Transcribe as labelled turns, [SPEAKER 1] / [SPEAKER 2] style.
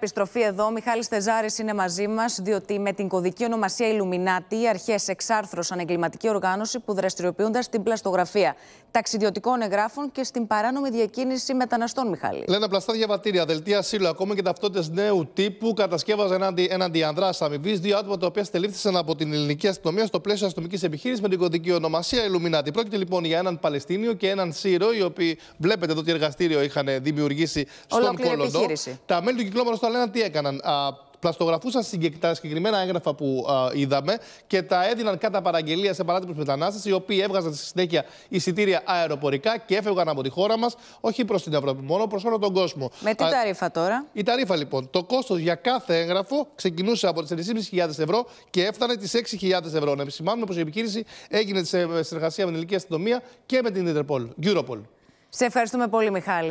[SPEAKER 1] Επιστροφή εδώ. Μιχάλης Τεζάρη είναι μαζί μας, διότι με την κωδική ονομασία Ιλουμινάτη οι αρχές εξάρθρωσαν εγκληματική οργάνωση που δραστηριοποιούνταν στην πλαστογραφία ταξιδιωτικών εγγράφων και στην παράνομη διακίνηση μεταναστών, Μιχάλη.
[SPEAKER 2] Λένε πλαστά διαβατήρια, δελτία σύλλου, ακόμα και ταυτότητες νέου τύπου κατασκεύαζαν έναντι, έναντι ανδράς αμοιβής. Δύο άτομα τα οποία στελήφθησαν από την ελληνική αστυνομία στο πλαίσιο αστυνομικής επιχείρησης με την κωδική ονομασία Ιλουμινάτη. Πρόκειται λοιπόν για έναν Παλαιστίνιο και έναν Σύρο, οι οποίοι βλέπετε εδώ τι εργαστήριο είχαν δημιουργήσει στον Κολονό. Τα μέλη του κυκλώματος λένε τι έκαναν. Α, πλαστογραφούσαν τα συγκεκριμένα έγγραφα που είδαμε και τα έδιναν κατά παραγγελία σε παράτυπους μετανάστες, οι οποίοι έβγαζαν στη συνέχεια εισιτήρια αεροπορικά και έφευγαν από τη χώρα μας, όχι προς την Ευρώπη μόνο, προς όλο τον κόσμο. Με τι ταρήφα τώρα. Η ταρήφα λοιπόν. Το κόστος για κάθε έγγραφο ξεκινούσε από τις 4.500 ευρώ και έφτανε τις 6.000 ευρώ. Να επισημάνουμε πως η επιχείρηση έγινε σε συνεργασία με την Ελληνική Αστυνομία και με την Interpol, Σε ευχαριστούμε πολύ, Μιχάλη.